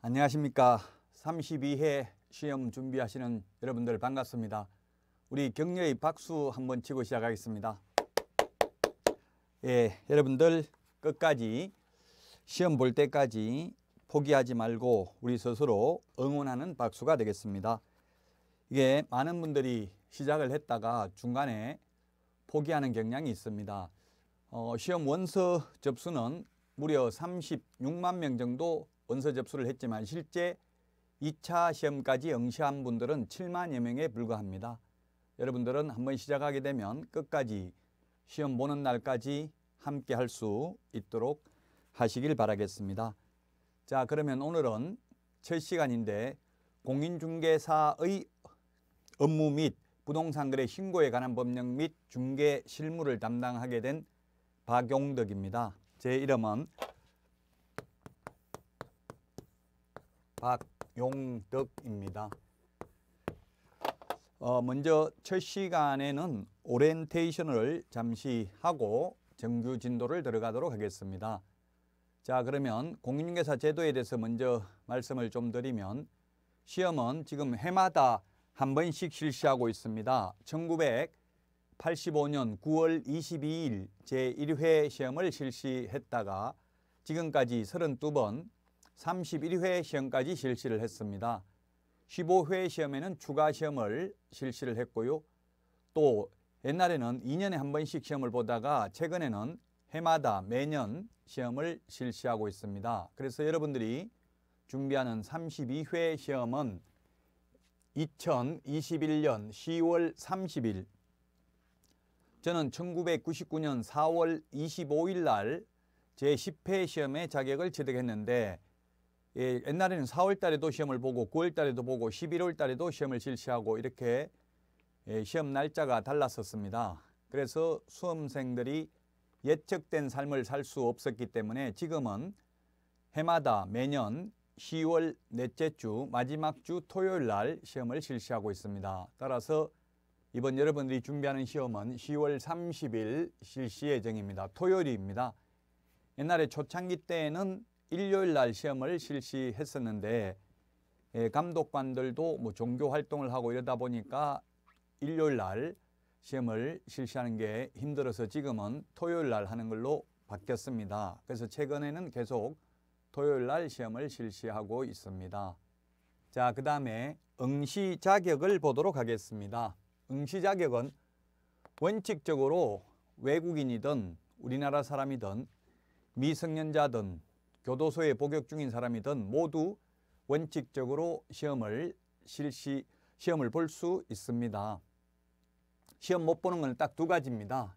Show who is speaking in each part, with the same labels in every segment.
Speaker 1: 안녕하십니까 32회 시험 준비하시는 여러분들 반갑습니다 우리 격려의 박수 한번 치고 시작하겠습니다 예, 여러분들 끝까지 시험 볼 때까지 포기하지 말고 우리 스스로 응원하는 박수가 되겠습니다 이게 많은 분들이 시작을 했다가 중간에 포기하는 경향이 있습니다 어, 시험 원서 접수는 무려 36만 명 정도 원서 접수를 했지만 실제 2차 시험까지 응시한 분들은 7만여 명에 불과합니다. 여러분들은 한번 시작하게 되면 끝까지 시험 보는 날까지 함께 할 수 있도록 하시길 바라겠습니다. 자 그러면 오늘은 첫 시간인데 공인중개사의 업무 및 부동산 거래 신고에 관한 법령 및 중개 실무를 담당하게 된 박용덕입니다. 제 이름은 박용덕입니다. 어, 먼저 첫 시간에는 오리테이션을 잠시 하고 정규 진도를 들어가도록 하겠습니다. 자 그러면 공인중개사 제도에 대해서 먼저 말씀을 좀 드리면 시험은 지금 해마다 한 번씩 실시하고 있습니다. 1985년 9월 22일 제1회 시험을 실시했다가 지금까지 32번 31회 시험까지 실시를 했습니다. 15회 시험에는 추가 시험을 실시를 했고요. 또 옛날에는 2년에 한 번씩 시험을 보다가 최근에는 해마다 매년 시험을 실시하고 있습니다. 그래서 여러분들이 준비하는 32회 시험은 2021년 10월 30일 저는 1999년 4월 25일 날 제10회 시험에 자격을 취득했는데 예, 옛날에는 4월 달에도 시험을 보고 9월 달에도 보고 11월 달에도 시험을 실시하고 이렇게 예, 시험 날짜가 달랐었습니다. 그래서 수험생들이 예측된 삶을 살 수 없었기 때문에 지금은 해마다 매년 10월 넷째 주 마지막 주 토요일 날 시험을 실시하고 있습니다. 따라서 이번 여러분들이 준비하는 시험은 10월 30일 실시 예정입니다. 토요일입니다. 옛날에 초창기 때에는 일요일 날 시험을 실시했었는데 예, 감독관들도 뭐 종교 활동을 하고 이러다 보니까 일요일 날 시험을 실시하는 게 힘들어서 지금은 토요일 날 하는 걸로 바뀌었습니다. 그래서 최근에는 계속 토요일 날 시험을 실시하고 있습니다. 자, 그 다음에 응시 자격을 보도록 하겠습니다. 응시 자격은 원칙적으로 외국인이든 우리나라 사람이든 미성년자든 교도소에 복역 중인 사람이든 모두 원칙적으로 시험을 실시 시험을 볼 수 있습니다. 시험 못 보는 건 딱 두 가지입니다.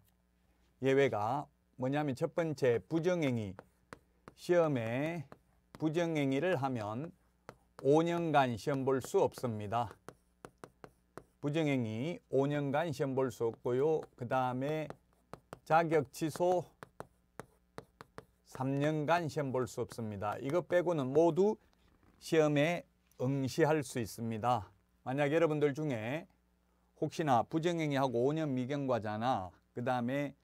Speaker 1: 예외가 뭐냐면 첫 번째 부정행위 시험에 부정행위를 하면 5년간 시험 볼 수 없습니다. 부정행위 5년간 시험 볼 수 없고요. 그 다음에 자격 취소 3년간 시험 볼 수 없습니다. 이것 빼고는 모두 시험에 응시할 수 있습니다. 만약 여러분들 중에 혹시나 부정행위하고 5년 미경과자나 그 다음에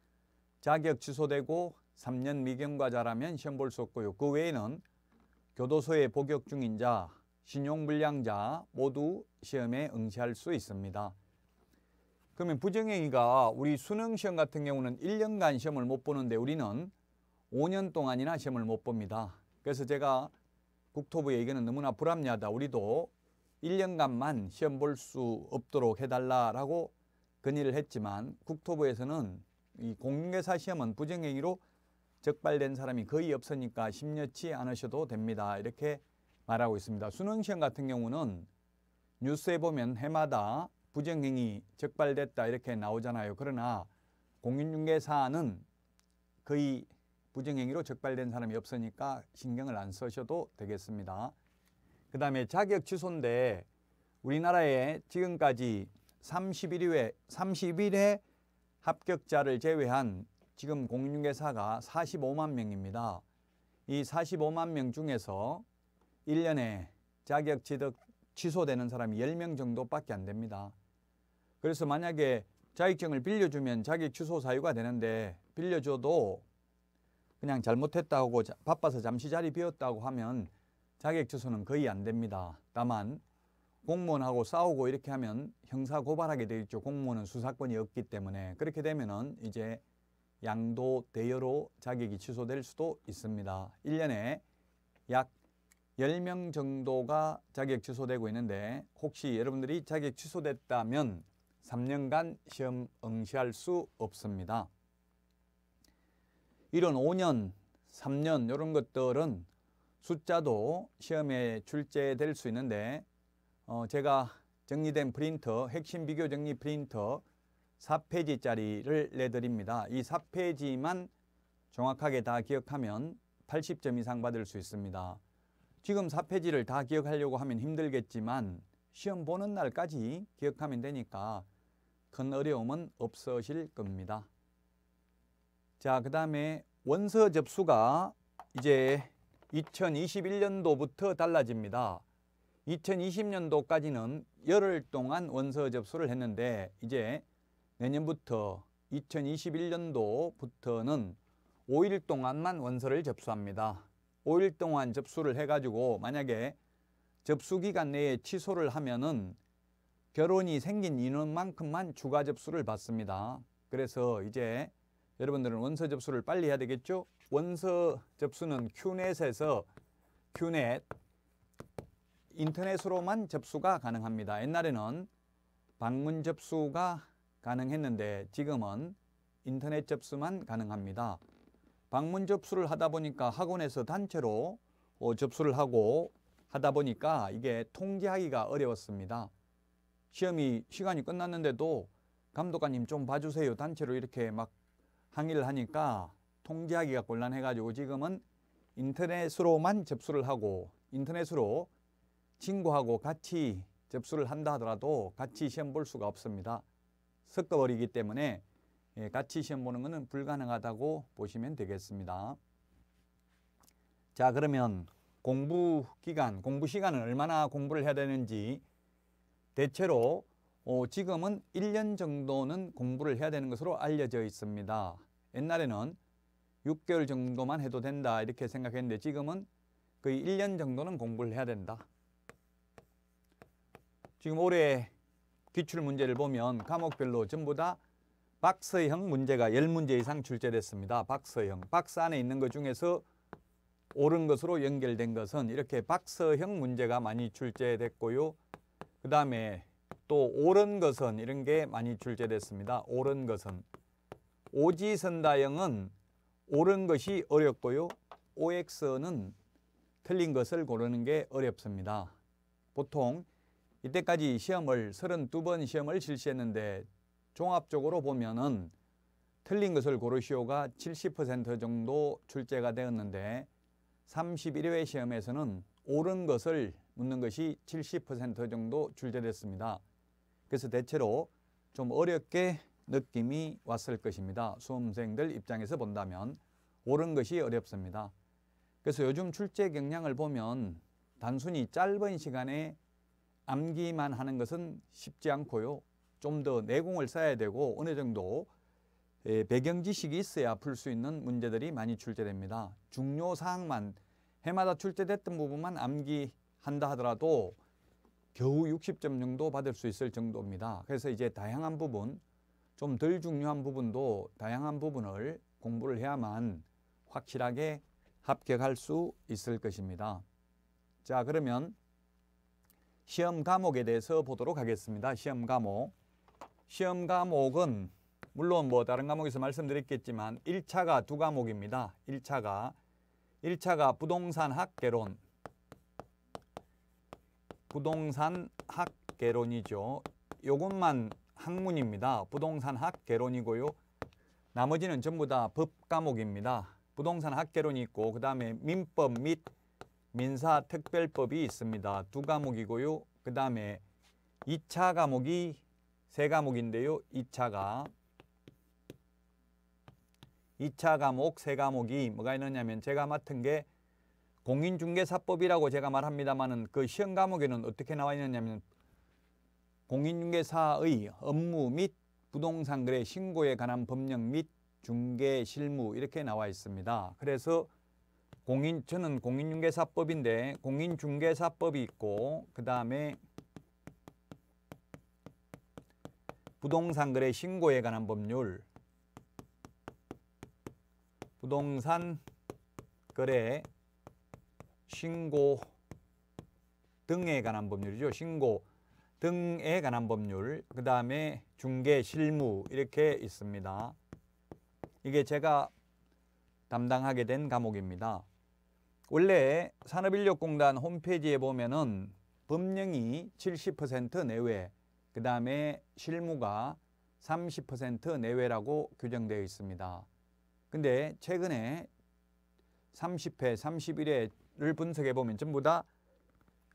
Speaker 1: 자격 취소되고 3년 미경과자라면 시험 볼 수 없고요. 그 외에는 교도소에 복역 중인 자, 신용불량자 모두 시험에 응시할 수 있습니다. 그러면 부정행위가 우리 수능시험 같은 경우는 1년간 시험을 못 보는데 우리는 5년 동안이나 시험을 못 봅니다. 그래서 제가 국토부의 의견은 너무나 불합리하다. 우리도 1년간만 시험 볼 수 없도록 해달라라고 건의를 했지만 국토부에서는 이 공인회사 시험은 부정행위로 적발된 사람이 거의 없으니까 심려치 않으셔도 됩니다. 이렇게 말하고 있습니다. 수능시험 같은 경우는 뉴스에 보면 해마다 부정행위 적발됐다 이렇게 나오잖아요. 그러나 공인중개사는 거의 부정행위로 적발된 사람이 없으니까 신경을 안 쓰셔도 되겠습니다. 그 다음에 자격 취소인데 우리나라에 지금까지 31회, 31회 합격자를 제외한 지금 공인중개사가 45만 명입니다. 이 45만 명 중에서 1년에 자격 취득 취소되는 사람이 10명 정도밖에 안 됩니다. 그래서 만약에 자격증을 빌려주면 자격 취소 사유가 되는데 빌려줘도 그냥 잘못했다고 바빠서 잠시 자리 비었다고 하면 자격 취소는 거의 안 됩니다. 다만 공무원하고 싸우고 이렇게 하면 형사 고발하게 돼 있죠. 공무원은 수사권이 없기 때문에 그렇게 되면은 이제 양도 대여로 자격이 취소될 수도 있습니다. 1년에 약 10명 정도가 자격 취소되고 있는데 혹시 여러분들이 자격 취소됐다면 3년간 시험 응시할 수 없습니다. 이런 5년, 3년 이런 것들은 숫자도 시험에 출제될 수 있는데 어, 제가 정리된 프린터, 핵심 비교 정리 프린터 4페이지짜리를 내드립니다. 이 4페이지만 정확하게 다 기억하면 80점 이상 받을 수 있습니다. 지금 4페이지를 다 기억하려고 하면 힘들겠지만 시험 보는 날까지 기억하면 되니까 큰 어려움은 없으실 겁니다. 자, 그 다음에 원서 접수가 이제 2021년도부터 달라집니다. 2020년도까지는 열흘 동안 원서 접수를 했는데 이제 내년부터 2021년도부터는 5일 동안만 원서를 접수합니다. 5일 동안 접수를 해가지고 만약에 접수기간 내에 취소를 하면은 결혼이 생긴 인원만큼만 추가 접수를 받습니다. 그래서 이제 여러분들은 원서 접수를 빨리 해야 되겠죠? 원서 접수는 q n e t 에서 QNET 인터넷으로만 접수가 가능합니다. 옛날에는 방문 접수가 가능했는데 지금은 인터넷 접수만 가능합니다. 방문 접수를 하다 보니까 학원에서 단체로 어, 접수를 하고 하다 보니까 이게 통제하기가 어려웠습니다. 시험이 시간이 끝났는데도 감독관님 좀 봐주세요 단체로 이렇게 막 항의를 하니까 통제하기가 곤란해가지고 지금은 인터넷으로만 접수를 하고 인터넷으로 친구하고 같이 접수를 한다 하더라도 같이 시험 볼 수가 없습니다. 섞어버리기 때문에 예, 같이 시험 보는 것은 불가능하다고 보시면 되겠습니다. 자 그러면 공부 기간, 공부 시간은 얼마나 공부를 해야 되는지 대체로 어, 지금은 1년 정도는 공부를 해야 되는 것으로 알려져 있습니다. 옛날에는 6개월 정도만 해도 된다 이렇게 생각했는데 지금은 거의 1년 정도는 공부를 해야 된다. 지금 올해 기출문제를 보면 과목별로 전부 다박서형 문제가 10문제 이상 출제됐습니다. 박서형 박스 안에 있는 것 중에서 옳은 것으로 연결된 것은 이렇게 박서형 문제가 많이 출제됐고요. 그 다음에 또 옳은 것은 이런 게 많이 출제됐습니다. 옳은 것은 오지선다형은 옳은 것이 어렵고요. OX는 틀린 것을 고르는 게 어렵습니다. 보통 이때까지 시험을 32번 시험을 실시했는데 종합적으로 보면은 틀린 것을 고르시오가 70% 정도 출제가 되었는데 31회 시험에서는 옳은 것을 묻는 것이 70% 정도 출제됐습니다. 그래서 대체로 좀 어렵게 느낌이 왔을 것입니다. 수험생들 입장에서 본다면 옳은 것이 어렵습니다. 그래서 요즘 출제 경향을 보면 단순히 짧은 시간에 암기만 하는 것은 쉽지 않고요. 좀 더 내공을 쌓아야 되고 어느 정도 예, 배경 지식이 있어야 풀 수 있는 문제들이 많이 출제됩니다. 중요 사항만 해마다 출제됐던 부분만 암기한다 하더라도 겨우 60점 정도 받을 수 있을 정도입니다. 그래서 이제 다양한 부분 좀덜 중요한 부분도 다양한 부분을 공부를 해야만 확실하게 합격할 수 있을 것입니다. 자, 그러면 시험 과목에 대해서 보도록 하겠습니다. 시험 과목. 시험 과목은 물론 뭐 다른 과목에서 말씀드렸겠지만 1차가 두 과목입니다. 1차가 1차가 부동산 학개론 부동산 학개론이죠. 요것만 학문입니다. 부동산학 개론이고요. 나머지는 전부 다법 과목입니다. 부동산학 개론이 있고 그 다음에 민법 및 민사특별법이 있습니다. 두 과목이고요. 그 다음에 2차 과목이 세 과목인데요. 2차가 2차 과목, 세 과목이 뭐가 있느냐면 제가 맡은 게 공인중개사법이라고 제가 말합니다만은 그 시험 과목에는 어떻게 나와 있느냐면 공인중개사의 업무 및 부동산 거래 신고에 관한 법령 및 중개 실무 이렇게 나와 있습니다. 그래서 공인 저는 공인중개사법인데 공인중개사법이 있고 그 다음에 부동산 거래 신고에 관한 법률 부동산 거래 신고 등에 관한 법률이죠. 신고 등에 관한 법률, 그 다음에 중개, 실무 이렇게 있습니다. 이게 제가 담당하게 된 과목입니다. 원래 산업인력공단 홈페이지에 보면은 법령이 70% 내외, 그 다음에 실무가 30% 내외라고 규정되어 있습니다. 근데 최근에 30회, 31회를 분석해 보면 전부 다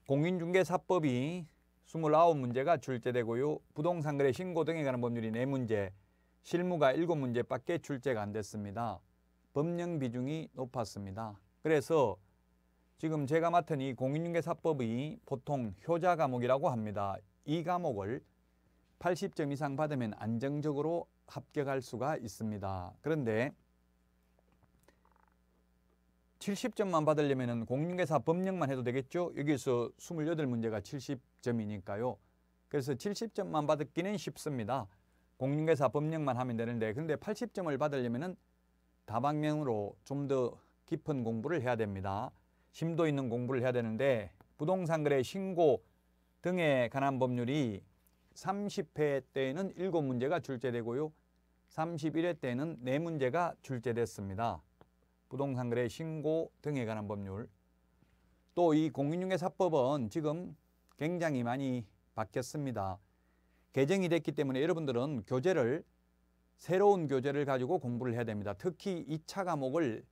Speaker 1: 공인중개사법이 스물아홉 문제가 출제되고요. 부동산 거래 신고 등에 관한 법률이 네문제 실무가 일곱 문제밖에 출제가 안 됐습니다. 법령 비중이 높았습니다. 그래서 지금 제가 맡은 이 공인중개사법이 보통 효자 과목이라고 합니다. 이 과목을 80점 이상 받으면 안정적으로 합격할 수가 있습니다. 그런데 70점만 받으려면 공인중개사 법령만 해도 되겠죠. 여기서 28문제가 70점이니까요. 그래서 70점만 받기는 쉽습니다. 공인중개사 법령만 하면 되는데 근데 80점을 받으려면 다방면으로 좀 더 깊은 공부를 해야 됩니다. 심도 있는 공부를 해야 되는데 부동산 거래 신고 등에 관한 법률이 30회 때에는 7문제가 출제되고요. 31회 때는 에 4문제가 출제됐습니다. 부동산 거래 신고 등에 관한 법률 또 이 공인중개사법은 지금 굉장히 많이 바뀌었습니다. 개정이 됐기 때문에 여러분들은 교재를 새로운 교재를 가지고 공부를 해야 됩니다. 특히 2차 과목을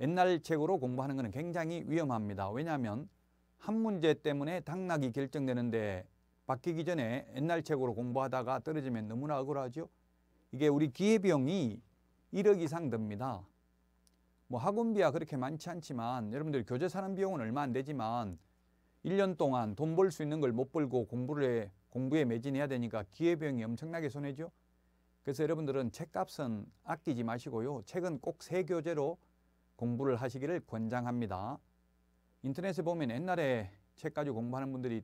Speaker 1: 옛날 책으로 공부하는 것은 굉장히 위험합니다. 왜냐하면 한 문제 때문에 당락이 결정되는데 바뀌기 전에 옛날 책으로 공부하다가 떨어지면 너무나 억울하죠. 이게 우리 기회비용이 1억 이상 듭니다. 뭐 학원비야 그렇게 많지 않지만 여러분들 교재 사는 비용은 얼마 안 되지만 1년 동안 돈 벌 수 있는 걸 못 벌고 공부를 해, 공부에 매진해야 되니까 기회비용이 엄청나게 손해죠. 그래서 여러분들은 책값은 아끼지 마시고요. 책은 꼭 새 교재로 공부를 하시기를 권장합니다. 인터넷에 보면 옛날에 책 가지고 공부하는 분들이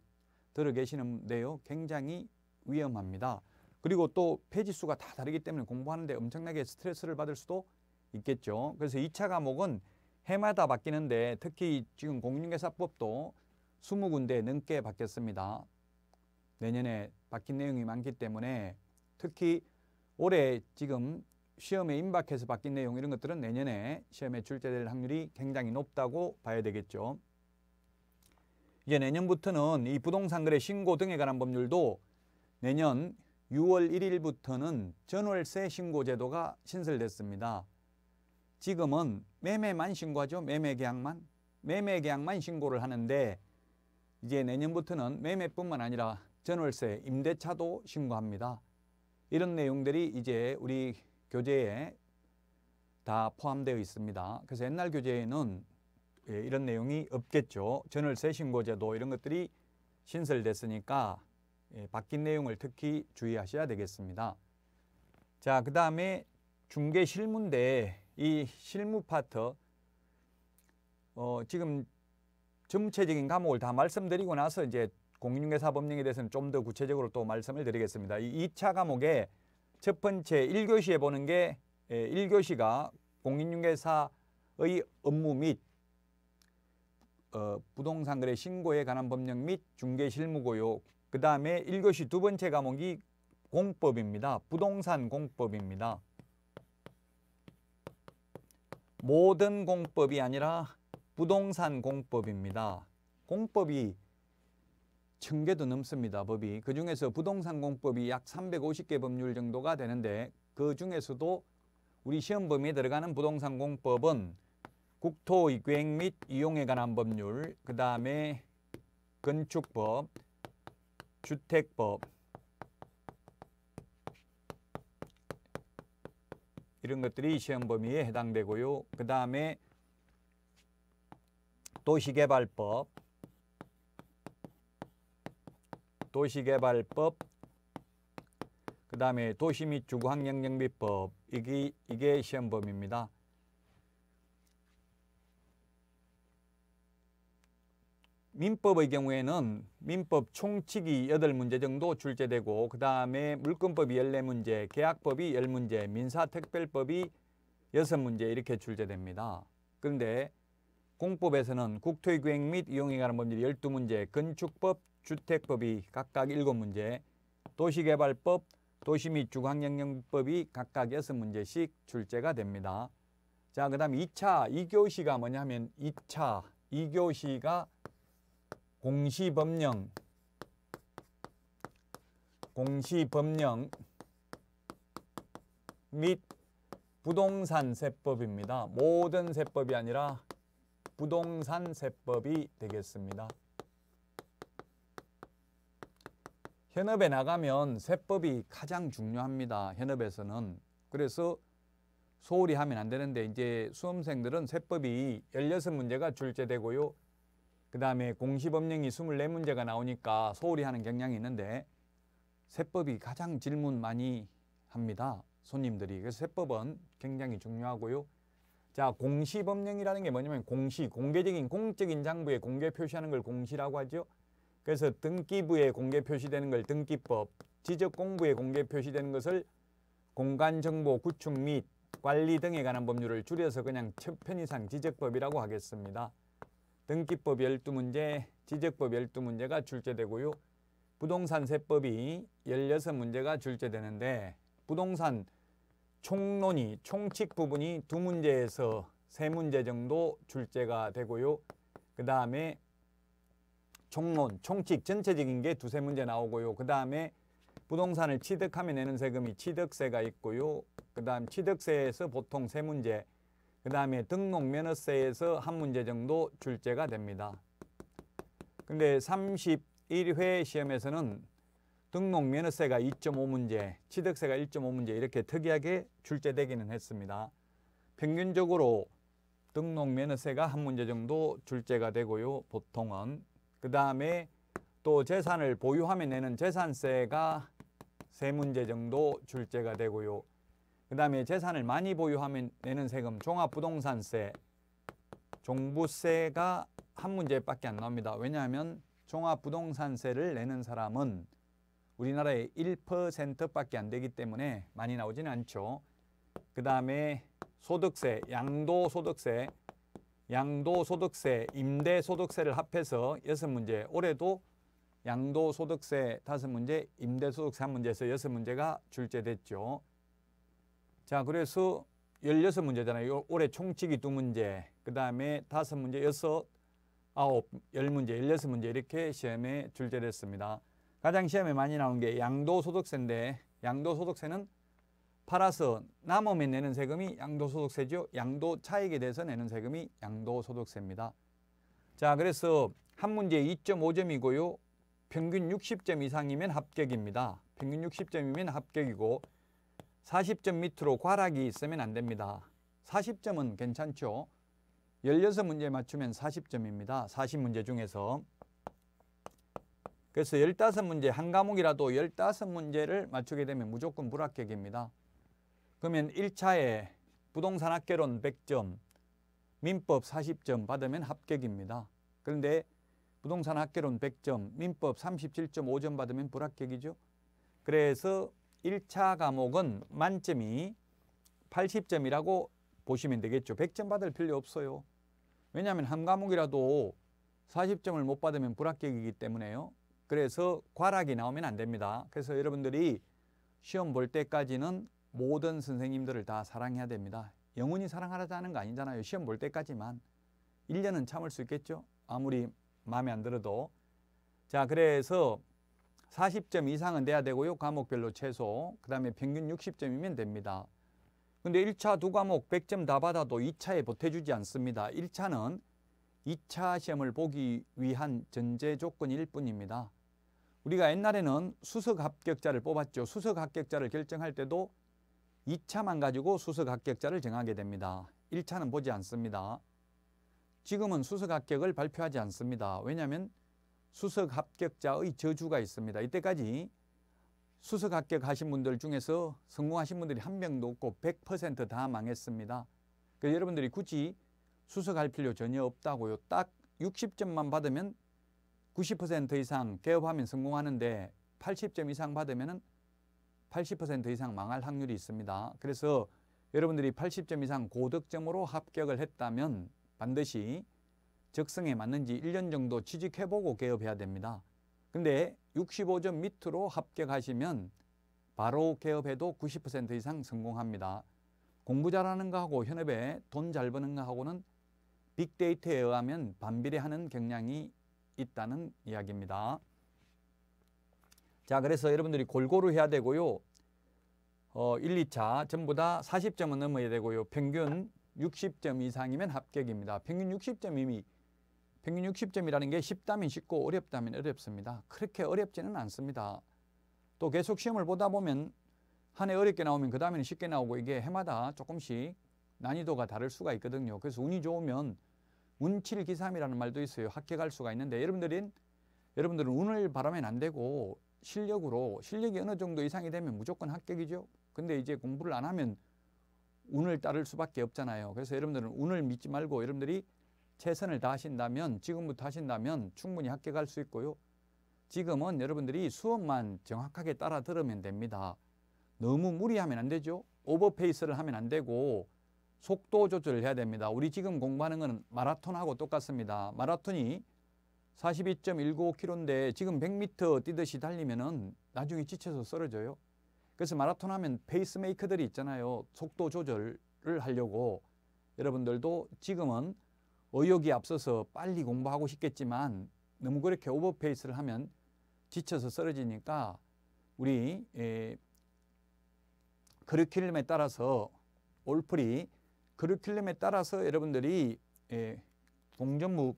Speaker 1: 들어 계시는데요. 굉장히 위험합니다. 그리고 또 페이지 수가 다 다르기 때문에 공부하는데 엄청나게 스트레스를 받을 수도 있겠죠. 그래서 2차 과목은 해마다 바뀌는데 특히 지금 공인중개사법도 20군데 넘게 바뀌었습니다. 내년에 바뀐 내용이 많기 때문에 특히 올해 지금 시험에 임박해서 바뀐 내용 이런 것들은 내년에 시험에 출제될 확률이 굉장히 높다고 봐야 되겠죠. 이제 내년부터는 이 부동산 거래 신고 등에 관한 법률도 내년 6월 1일부터는 전월세 신고 제도가 신설됐습니다. 지금은 매매만 신고하죠. 매매 계약만. 매매 계약만 신고를 하는데 이제 내년부터는 매매뿐만 아니라 전월세, 임대차도 신고합니다. 이런 내용들이 이제 우리 교재에 다 포함되어 있습니다. 그래서 옛날 교재에는 예, 이런 내용이 없겠죠. 전월세 신고제도 이런 것들이 신설됐으니까 예, 바뀐 내용을 특히 주의하셔야 되겠습니다. 자, 그 다음에 중개실문대 이 실무 파트 어, 지금 전체적인 과목을 다 말씀드리고 나서 이제 공인중개사 법령에 대해서는 좀 더 구체적으로 또 말씀을 드리겠습니다. 이 2차 과목에 첫 번째 1교시에 보는 게 1교시가 예, 공인중개사의 업무 및 어, 부동산 거래 신고에 관한 법령 및 중개 실무 고요 그 다음에 1교시 두 번째 과목이 공법입니다. 부동산 공법입니다. 모든 공법이 아니라 부동산 공법입니다. 공법이 천 개도 넘습니다. 법이. 그 중에서 부동산 공법이 약 350개 법률 정도가 되는데 그 중에서도 우리 시험 범위에 들어가는 부동산 공법은 국토 이획 및 이용에 관한 법률, 그 다음에 건축법, 주택법, 이런 것들이 시험 범위에 해당되고요. 그 다음에 도시개발법 도시개발법 그 다음에 도시 및 주거환경정비법 이게, 이게 시험 범위입니다. 민법의 경우에는 민법 총칙이 여덟 문제 정도 출제되고 그 다음에 물권법이 열네 문제 계약법이 열문제 민사특별법이 여섯 문제 이렇게 출제됩니다. 그런데 공법에서는 국토의 구행 및 이용에 관한 법률이 열두 문제 건축법, 주택법이 각각 일곱 문제 도시개발법, 도시 및 주거환경영법이 각각 여섯 문제씩 출제가 됩니다. 자, 그 다음 2차, 2교시가 뭐냐면 2차, 2교시가 공시법령 공시법령 및 부동산 세법입니다. 모든 세법이 아니라 부동산 세법이 되겠습니다. 현업에 나가면 세법이 가장 중요합니다. 현업에서는. 그래서 소홀히 하면 안 되는데 이제 수험생들은 세법이 16문제가 출제되고요. 그 다음에 공시법령이 24문제가 나오니까 소홀히 하는 경향이 있는데 세법이 가장 질문 많이 합니다. 손님들이. 그래서 세법은 굉장히 중요하고요. 자, 공시법령이라는 게 뭐냐면 공시, 공개적인, 공적인 장부에 공개 표시하는 걸 공시라고 하죠. 그래서 등기부에 공개 표시되는 걸 등기법, 지적공부에 공개 표시되는 것을 공간정보 구축 및 관리 등에 관한 법률을 줄여서 그냥 편이상 지적법이라고 하겠습니다. 등기법 12문제, 지적법 12문제가 출제되고요. 부동산 세법이 16문제가 출제되는데 부동산 총론이, 총칙 부분이 두 문제에서 세 문제 정도 출제가 되고요. 그 다음에 총론, 총칙 전체적인 게 두 세 문제 나오고요. 그 다음에 부동산을 취득하면 내는 세금이 취득세가 있고요. 그 다음 취득세에서 보통 세 문제 그 다음에 등록면허세에서 한 문제 정도 출제가 됩니다. 근데 31회 시험에서는 등록면허세가 2.5문제, 취득세가 1.5문제 이렇게 특이하게 출제되기는 했습니다. 평균적으로 등록면허세가 한 문제 정도 출제가 되고요. 보통은. 그 다음에 또 재산을 보유하면 내는 재산세가 세 문제 정도 출제가 되고요. 그 다음에 재산을 많이 보유하면 내는 세금 종합부동산세, 종부세가 한 문제밖에 안 나옵니다. 왜냐하면 종합부동산세를 내는 사람은 우리나라의 1%밖에 안 되기 때문에 많이 나오지는 않죠. 그 다음에 소득세, 양도소득세, 양도소득세, 임대소득세를 합해서 6 문제 올해도 양도소득세 5 문제 임대소득세 한문제에서 6 문제가 출제됐죠. 자, 그래서 16문제잖아요. 올해 총칙이 두문제그 다음에 다섯 문제 여섯, 아홉, 열문제 열여섯 문제 이렇게 시험에 출제됐습니다 가장 시험에 많이 나온 게 양도소득세인데 양도소득세는 팔아서 남으면 내는 세금이 양도소득세죠. 양도차익에 대해서 내는 세금이 양도소득세입니다. 자, 그래서 한 문제 에 2.5점이고요. 평균 60점 이상이면 합격입니다. 평균 60점이면 합격이고 40점 밑으로 과락이 있으면 안 됩니다. 40점은 괜찮죠? 16문제 맞추면 40점입니다. 40문제 중에서. 그래서 15문제, 한 과목이라도 15문제를 맞추게 되면 무조건 불합격입니다. 그러면 1차에 부동산학개론 100점, 민법 40점 받으면 합격입니다. 그런데 부동산학개론 100점, 민법 37.5점 받으면 불합격이죠. 그래서 1차 과목은 만점이 80점이라고 보시면 되겠죠. 100점 받을 필요 없어요. 왜냐하면 한 과목이라도 40점을 못 받으면 불합격이기 때문에요. 그래서 과락이 나오면 안 됩니다. 그래서 여러분들이 시험 볼 때까지는 모든 선생님들을 다 사랑해야 됩니다. 영원히 사랑하라는 거 아니잖아요. 시험 볼 때까지만. 1년은 참을 수 있겠죠? 아무리 마음에 안 들어도. 자, 그래서 4 0점 이상은 돼야 되고요. 과목별로 최소. 그다음에 평균 6 0 점이면 됩니다. 근데 1차두 과목 1 0 0점다 받아도 2차에 보태주지 않습니다. 1차는2차 시험을 보기 위한 전제 조건일 뿐입니다. 우리가 옛날에는 수석 합격자를 뽑았죠. 수석 합격자를 결정할 때도 2차만 가지고 수석 합격자를 정하게 됩니다. 1차는 보지 않습니다. 지금은 수석 합격을 발표하지 않습니다. 왜냐하면 수석 합격자의 저주가 있습니다. 이때까지 수석 합격하신 분들 중에서 성공하신 분들이 한 명도 없고 100%다 망했습니다. 그래서 여러분들이 굳이 수석할 필요 전혀 없다고요. 딱 60점만 받으면 90% 이상 개업하면 성공하는데 80점 이상 받으면 80% 이상 망할 확률이 있습니다. 그래서 여러분들이 80점 이상 고득점으로 합격을 했다면 반드시 적성에 맞는지 1년 정도 취직해보고 개업해야 됩니다. 근데 65점 밑으로 합격하시면 바로 개업해도 90% 이상 성공합니다. 공부 잘하는 가하고 현업에 돈 잘 버는 가하고는 빅데이터에 의하면 반비례하는 경향이 있다는 이야기입니다. 자 그래서 여러분들이 골고루 해야 되고요. 어, 1, 2차 전부 다 40점은 넘어야 되고요. 평균 60점 이상이면 합격입니다. 평균 60점이면 평균 60점이라는 게 쉽다면 쉽고 어렵다면 어렵습니다. 그렇게 어렵지는 않습니다. 또 계속 시험을 보다 보면 한 해 어렵게 나오면 그 다음에는 쉽게 나오고 이게 해마다 조금씩 난이도가 다를 수가 있거든요. 그래서 운이 좋으면 운칠기삼이라는 말도 있어요. 합격할 수가 있는데 여러분들은 여러분들은 운을 바라면 안 되고 실력으로 실력이 어느 정도 이상이 되면 무조건 합격이죠. 근데 이제 공부를 안 하면 운을 따를 수밖에 없잖아요. 그래서 여러분들은 운을 믿지 말고 여러분들이 최선을 다하신다면 지금부터 하신다면 충분히 합격할 수 있고요. 지금은 여러분들이 수업만 정확하게 따라 들으면 됩니다. 너무 무리하면 안 되죠. 오버페이스를 하면 안 되고 속도 조절을 해야 됩니다. 우리 지금 공부하는 것은 마라톤하고 똑같습니다. 마라톤이 42.195km인데 지금 100m 뛰듯이 달리면은 나중에 지쳐서 쓰러져요. 그래서 마라톤 하면 페이스메이커들이 있잖아요. 속도 조절을 하려고 여러분들도 지금은 의욕이 앞서서 빨리 공부하고 싶겠지만 너무 그렇게 오버페이스를 하면 지쳐서 쓰러지니까 우리 커리큘럼에 예, 따라서 올프리 커리큘럼에 따라서 여러분들이 예, 동전무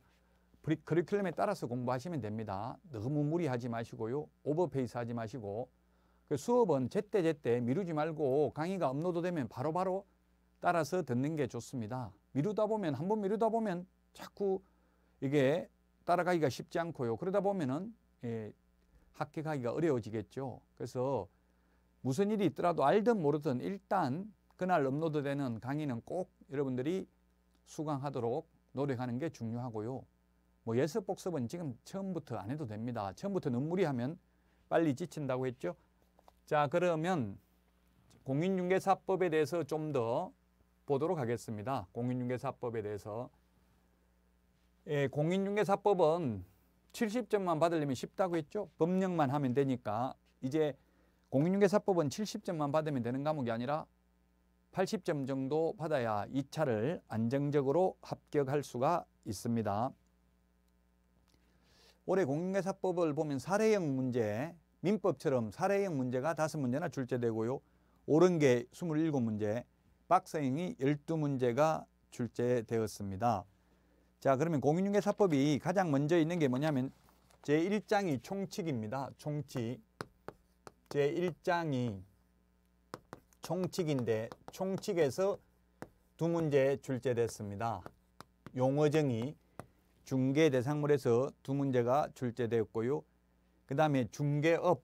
Speaker 1: 커리큘럼에 따라서 공부하시면 됩니다. 너무 무리하지 마시고요. 오버페이스 하지 마시고 그 수업은 제때제때 미루지 말고 강의가 업로드되면 바로바로 바로 따라서 듣는 게 좋습니다. 미루다 보면 한번 미루다 보면 자꾸 이게 따라가기가 쉽지 않고요. 그러다 보면은 예, 합격하기가 어려워지겠죠. 그래서 무슨 일이 있더라도 알든 모르든 일단 그날 업로드되는 강의는 꼭 여러분들이 수강하도록 노력하는 게 중요하고요. 뭐 예습 복습은 지금 처음부터 안 해도 됩니다. 처음부터 눈물이 하면 빨리 지친다고 했죠. 자 그러면 공인중개사법에 대해서 좀더 보도록 하겠습니다. 공인중개사법에 대해서 예, 공인중개사법은 70점만 받으려면 쉽다고 했죠. 법령만 하면 되니까 이제 공인중개사법은 70점만 받으면 되는 과목이 아니라 80점 정도 받아야 2차를 안정적으로 합격할 수가 있습니다. 올해 공인중개사법을 보면 사례형 문제, 민법처럼 사례형 문제가 5문제나 출제되고요. 옳은 게 27문제, 박사형이 12문제가 출제되었습니다. 자 그러면 공인중개사법이 가장 먼저 있는 게 뭐냐면 제1장이 총칙입니다. 총칙 제1장이 총칙인데 총칙에서 두 문제 출제됐습니다. 용어정이 중개 대상물에서 두 문제가 출제되었고요. 그 다음에 중개업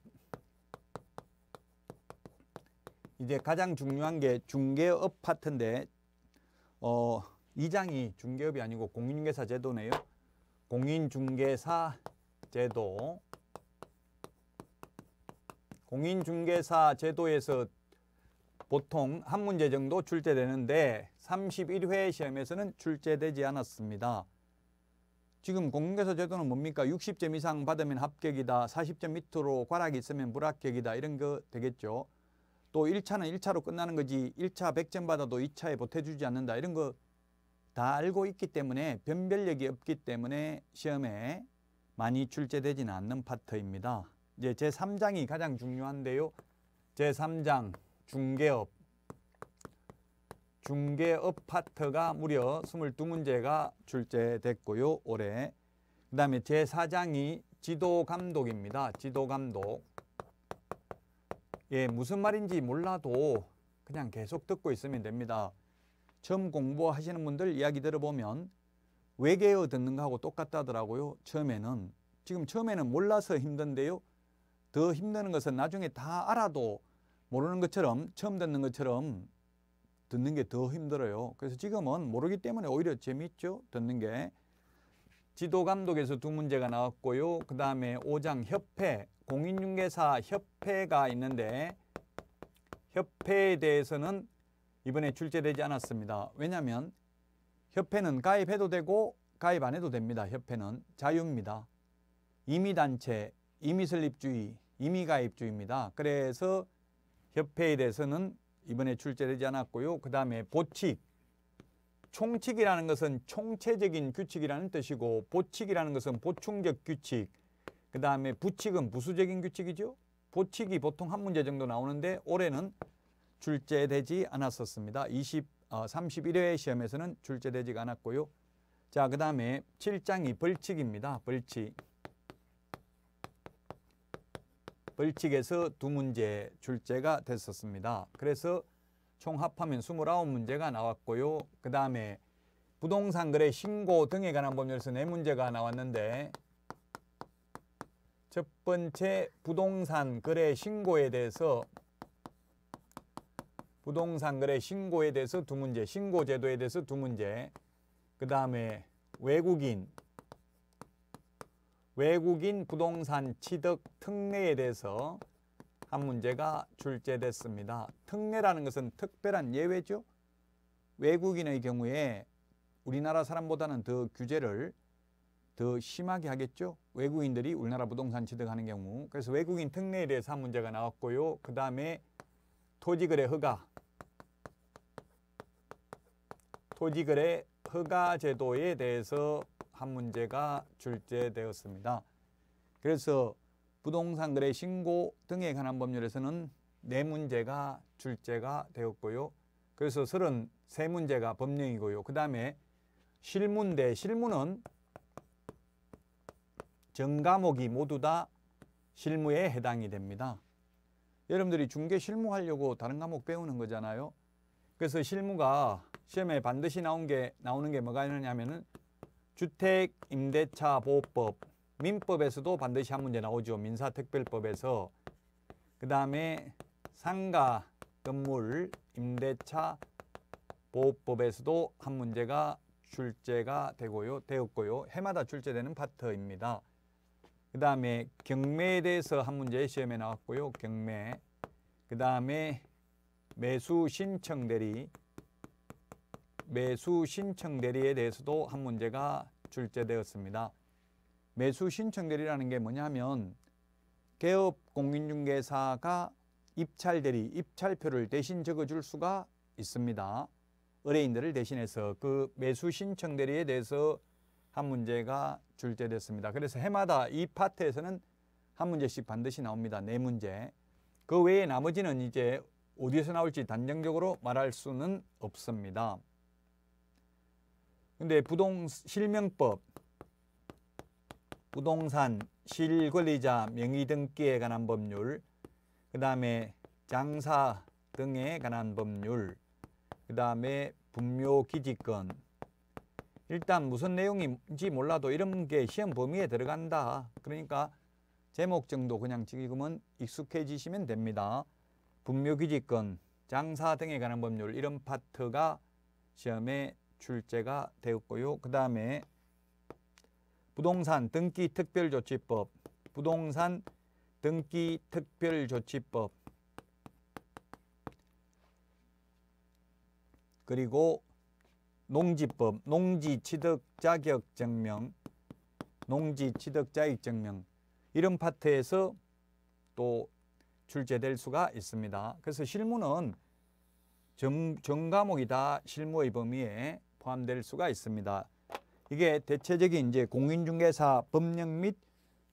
Speaker 1: 이제 가장 중요한 게 중개업 파트인데 어, 2장이 중개업이 아니고 공인중개사 제도네요. 공인중개사 제도 공인중개사 제도에서 보통 한 문제 정도 출제되는데 31회 시험에서는 출제되지 않았습니다. 지금 공인중개사 제도는 뭡니까? 60점 이상 받으면 합격이다. 40점 밑으로 과락이 있으면 불합격이다. 이런 거 되겠죠. 또 1차는 1차로 끝나는 거지 1차 100점 받아도 2차에 보태주지 않는다 이런 거 다 알고 있기 때문에 변별력이 없기 때문에 시험에 많이 출제되지는 않는 파트입니다. 이제 제3장이 가장 중요한데요. 제3장 중개업 중개업 파트가 무려 22문제가 출제됐고요. 올해 그 다음에 제4장이 지도감독입니다. 지도감독 예, 무슨 말인지 몰라도 그냥 계속 듣고 있으면 됩니다. 처음 공부하시는 분들 이야기 들어보면 외계어 듣는 거하고 똑같다더라고요. 처음에는 지금 처음에는 몰라서 힘든데요. 더 힘드는 것은 나중에 다 알아도 모르는 것처럼 처음 듣는 것처럼 듣는 게 더 힘들어요. 그래서 지금은 모르기 때문에 오히려 재미있죠. 듣는 게. 지도 감독에서 두 문제가 나왔고요. 그 다음에 오장 협회 공인중개사 협회가 있는데 협회에 대해서는 이번에 출제되지 않았습니다. 왜냐하면 협회는 가입해도 되고 가입 안 해도 됩니다. 협회는 자유입니다. 임의단체, 임의설립주의, 임의가입주의입니다. 그래서 협회에 대해서는 이번에 출제되지 않았고요. 그 다음에 보칙, 총칙이라는 것은 총체적인 규칙이라는 뜻이고 보칙이라는 것은 보충적 규칙, 그 다음에 부칙은 부수적인 규칙이죠. 보칙이 보통 한 문제 정도 나오는데 올해는 출제되지 않았었습니다. 20, 어, 31회 시험에서는 출제되지 않았고요. 자, 그 다음에 7장이 벌칙입니다. 벌칙. 벌칙에서 두 문제 출제가 됐었습니다. 그래서 총 합하면 29문제가 나왔고요. 그 다음에 부동산 거래 신고 등에 관한 법률에서 4문제가 나왔는데 첫 번째 부동산 거래 신고에 대해서 부동산 거래 신고에 대해서 두 문제, 신고 제도에 대해서 두 문제. 그 다음에 외국인 외국인 부동산 취득 특례에 대해서 한 문제가 출제됐습니다. 특례라는 것은 특별한 예외죠. 외국인의 경우에 우리나라 사람보다는 더 규제를 더 심하게 하겠죠. 외국인들이 우리나라 부동산 취득하는 경우. 그래서 외국인 특례에 대해서 한 문제가 나왔고요. 그 다음에 토지거래 허가. 토지거래 허가 제도에 대해서 한 문제가 출제되었습니다. 그래서 부동산 거래 신고 등에 관한 법률에서는 네 문제가 출제가 되었고요. 그래서 33문제가 법령이고요. 그 다음에 실문 대 실문은 전과목이 모두 다 실무에 해당이 됩니다. 여러분들이 중개 실무하려고 다른 과목 배우는 거잖아요. 그래서 실무가 시험에 반드시 나온 게, 나오는 게 뭐가 있느냐면은 주택 임대차 보호법, 민법에서도 반드시 한 문제 나오죠. 민사특별법에서. 그 다음에 상가 건물 임대차 보호법에서도 한 문제가 출제가 되고요. 되었고요. 해마다 출제되는 파트입니다. 그 다음에 경매에 대해서 한 문제 시험에 나왔고요. 경매. 그 다음에 매수 신청 대리. 매수 신청 대리에 대해서도 한 문제가 출제되었습니다. 매수 신청 대리라는 게 뭐냐면 개업 공인중개사가 입찰 대리, 입찰표를 대신 적어줄 수가 있습니다. 의뢰인들을 대신해서 그 매수 신청 대리에 대해서 한 문제가 출제됐습니다. 그래서 해마다 이 파트에서는 한 문제씩 반드시 나옵니다. 네 문제. 그 외에 나머지는 이제 어디에서 나올지 단정적으로 말할 수는 없습니다. 근데 부동 실명법, 부동산, 실권리자 명의 등기에 관한 법률, 그 다음에 장사 등에 관한 법률, 그 다음에 분묘 기지권, 일단 무슨 내용인지 몰라도 이런 게 시험 범위에 들어간다. 그러니까 제목 정도 그냥 지금은 익숙해지시면 됩니다. 분묘기지권, 장사 등에 관한 법률 이런 파트가 시험에 출제가 되었고요. 그 다음에 부동산 등기 특별조치법, 부동산 등기 특별조치법 그리고 농지법, 농지취득자격증명, 농지취득자격증명 이런 파트에서 또 출제될 수가 있습니다. 그래서 실무는 정, 정 과목이 다 실무의 범위에 포함될 수가 있습니다. 이게 대체적인 이제 공인중개사 법령 및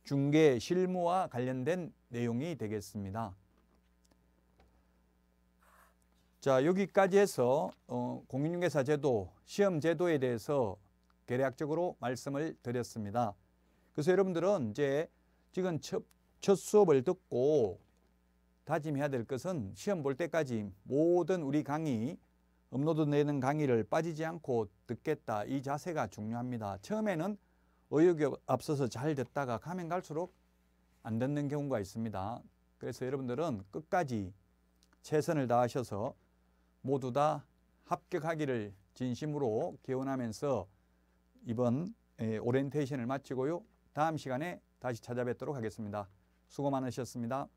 Speaker 1: 중개 실무와 관련된 내용이 되겠습니다. 자 여기까지 해서 어, 공인중개사 제도, 시험 제도에 대해서 개략적으로 말씀을 드렸습니다. 그래서 여러분들은 이제 지금 첫, 첫 수업을 듣고 다짐해야 될 것은 시험 볼 때까지 모든 우리 강의 업로드 되는 강의를 빠지지 않고 듣겠다 이 자세가 중요합니다. 처음에는 의욕이 앞서서 잘 듣다가 가면 갈수록 안 듣는 경우가 있습니다. 그래서 여러분들은 끝까지 최선을 다하셔서 모두 다 합격하기를 진심으로 개원하면서 이번 오리엔테이션을 마치고요. 다음 시간에 다시 찾아뵙도록 하겠습니다. 수고 많으셨습니다.